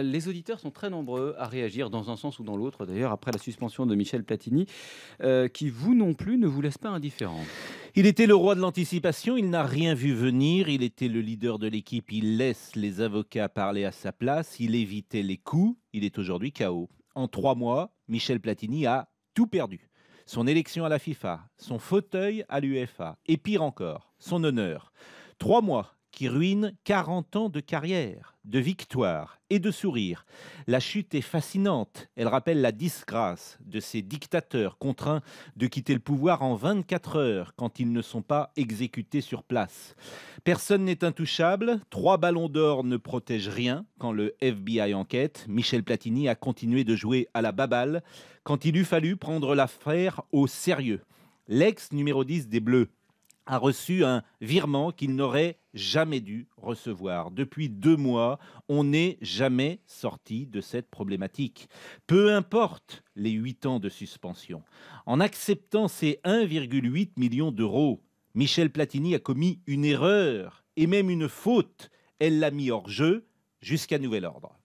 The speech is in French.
Les auditeurs sont très nombreux à réagir dans un sens ou dans l'autre, d'ailleurs, après la suspension de Michel Platini, euh, qui, vous non plus, ne vous laisse pas indifférent. Il était le roi de l'anticipation, il n'a rien vu venir, il était le leader de l'équipe, il laisse les avocats parler à sa place, il évitait les coups, il est aujourd'hui KO. En trois mois, Michel Platini a tout perdu. Son élection à la FIFA, son fauteuil à l'UEFA, et pire encore, son honneur. Trois mois qui ruine 40 ans de carrière, de victoire et de sourire. La chute est fascinante. Elle rappelle la disgrâce de ces dictateurs contraints de quitter le pouvoir en 24 heures quand ils ne sont pas exécutés sur place. Personne n'est intouchable. Trois ballons d'or ne protègent rien quand le FBI enquête. Michel Platini a continué de jouer à la baballe quand il eût fallu prendre l'affaire au sérieux. L'ex numéro 10 des Bleus, a reçu un virement qu'il n'aurait jamais dû recevoir. Depuis deux mois, on n'est jamais sorti de cette problématique. Peu importe les huit ans de suspension, en acceptant ces 1,8 million d'euros, Michel Platini a commis une erreur et même une faute. Elle l'a mis hors jeu jusqu'à nouvel ordre.